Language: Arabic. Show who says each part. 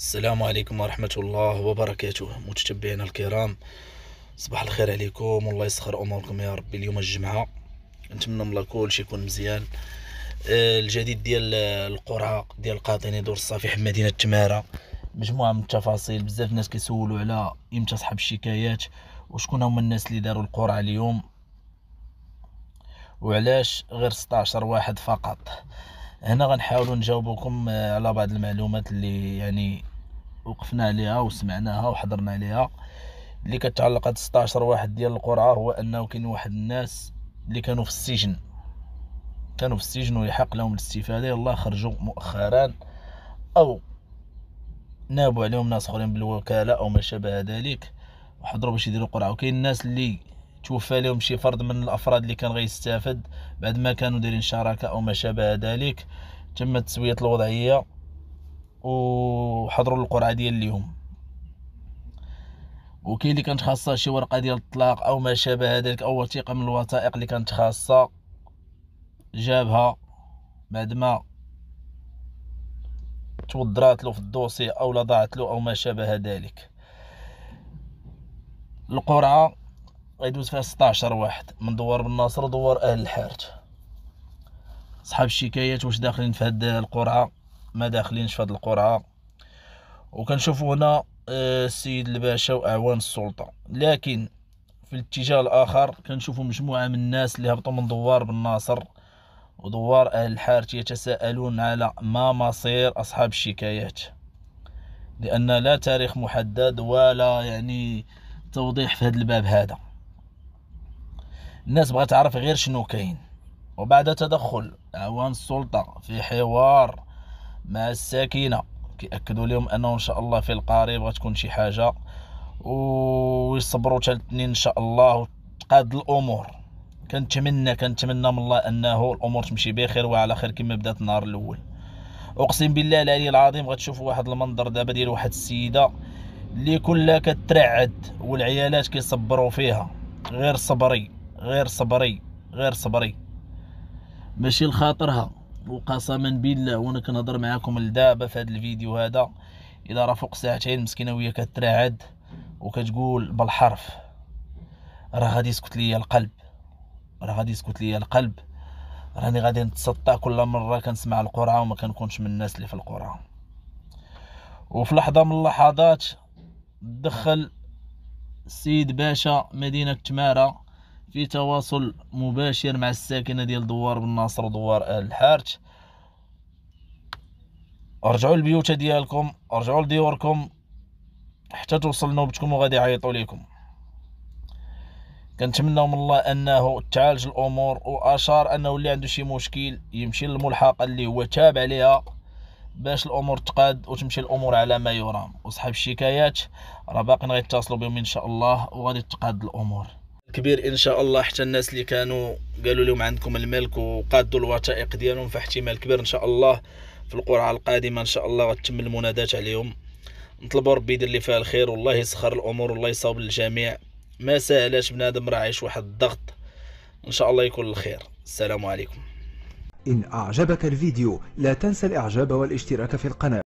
Speaker 1: السلام عليكم ورحمة الله وبركاته متتبعينا الكرام صباح الخير عليكم والله يسخر اموركم يا ربي اليوم الجمعة نتمنى من الله شيء يكون مزيان آه، الجديد ديال القرعة ديال قاطني دور الصفيح مدينة تمارة مجموعة من التفاصيل بزاف الناس كيسولوا على امتى صحاب الشكايات وشكون هما الناس اللي داروا القرعة اليوم وعلاش غير 16 واحد فقط هنا غنحاولوا نجاوبكم آه، على بعض المعلومات اللي يعني وقفنا عليها وسمعناها وحضرنا عليها اللي كتعلق هاد 16 واحد ديال القرعه هو انه كاين واحد الناس اللي كانوا في السجن كانوا في السجن ويحق لهم الاستفاده يلا خرجوا مؤخرا او نابوا عليهم ناس اخرين بالوكاله او ما شابه ذلك وحضروا باش يديروا قرعه وكاين الناس اللي توفى لهم شي فرد من الافراد اللي كان غيستافد بعد ما كانوا دايرين شراكه او ما شابه ذلك تم تسويه الوضعيه وحضروا القرعه ديال اليوم وكاين اللي كانت خاصه شي ورقه ديال الطلاق او ما شابه ذلك او وثيقه من الوثائق اللي كانت خاصه جابها بعد ما توضرات له في الدوسي او لا ضاعت له او ما شابه ذلك القرعه غيدوز فيها 16 واحد من دوار بن ناصر ودوار اهل الحارث صحاب الشكايات واش داخلين في هاد القرعه ما داخلينش في هذه القرعه وكنشوفوا هنا آه، السيد الباشا واعوان السلطه لكن في الاتجاه الاخر كنشوفوا مجموعه من الناس اللي هبطوا من دوار بن ناصر ودوار اهل الحارث يتساءلون على ما مصير اصحاب الشكايات لان لا تاريخ محدد ولا يعني توضيح في هذا الباب هذا الناس بغات تعرف غير شنو كاين وبعد تدخل اعوان السلطه في حوار الساكنه كياكدوا لهم انه ان شاء الله في القريب غتكون شي حاجه ويصبروا حتى ان شاء الله وتقاد الامور كنتمنى كنتمنى من الله انه الامور تمشي بخير وعلى خير كما بدات النهار الاول اقسم بالله العلي العظيم غتشوفوا واحد المنظر دابا ديال واحد السيده اللي كلها كترعد والعيالات كيصبروا فيها غير صبري غير صبري غير صبري ماشي لخاطرها وقسما بالله وانا كنهضر معاكم لدابا في هذا الفيديو هذا الى راه فوق ساعتين مسكينه وهي كترعد وكتقول بالحرف راه غادي يسكت ليا القلب راه غادي يسكت ليا القلب راني غادي نتسطع كل مره كنسمع القرعه وما كنكونش من الناس اللي في القرعه وفي لحظه من اللحظات دخل السيد باشا مدينه تماره في تواصل مباشر مع الساكنة ديال دوار بن ناصر ودوار آل الحارث رجعوا للبيوت ديالكم ارجعوا لديوركم حتى توصل نوبتكم وغادي يعيطوا لكم كنتمناو من الله انه تعالج الامور واشار انه اللي عنده شي مشكل يمشي للملحقه اللي هو تابع عليها باش الامور تقاد وتمشي الامور على ما يرام وصحاب الشكايات راه باقي غيتصلوا بهم ان شاء الله وغادي تقاد الامور كبير ان شاء الله حتى الناس اللي كانوا قالوا لهم عندكم الملك وقادوا الوثائق ديالهم فاحتمال كبير ان شاء الله في القرعه القادمه ان شاء الله غتتم المنادات عليهم نطلبوا ربي يدير اللي فيها الخير والله يسخر الامور والله يصاوب الجميع ما سهلاش بنادم راه عايش واحد الضغط ان شاء الله يكون الخير السلام عليكم ان اعجبك الفيديو لا تنسى الاعجاب والاشتراك في القناه